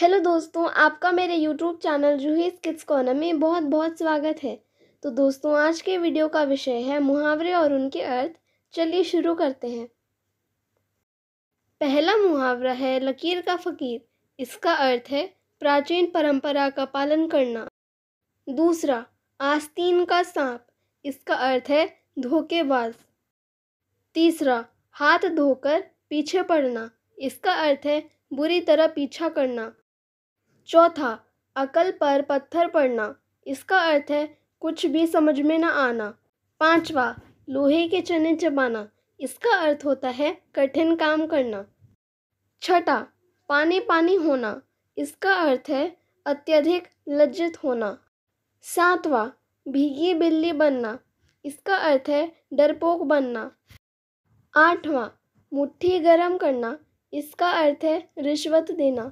hello दोस्तों आपका मेरे YouTube channel Juhi's Kids Corner में बहुत बहुत स्वागत है तो दोस्तों आज के वीडियो का विषय है मुहावरे और उनके अर्थ चलिए शुरू करते हैं पहला मुहावरा है लकीर का फ़कीर इसका अर्थ है प्राचीन परंपरा का पालन करना दूसरा आस्तीन का सांप इसका अर्थ है धोखेबाज तीसरा हाथ धोकर पीछे पड़ना इसका अर्थ है बुरी तरह पीछा करना चौथा अकल पर पत्थर पड़ना इसका अर्थ है कुछ भी समझ में ना आना पांचवा लोहे के चने चबाना इसका अर्थ होता है कठिन काम करना छठा पानी पानी होना इसका अर्थ है अत्यधिक लज्जित होना सातवा भीगी बिल्ली बनना इसका अर्थ है डरपोक बनना आठवां मुट्ठी गरम करना इसका अर्थ है रिश्वत देना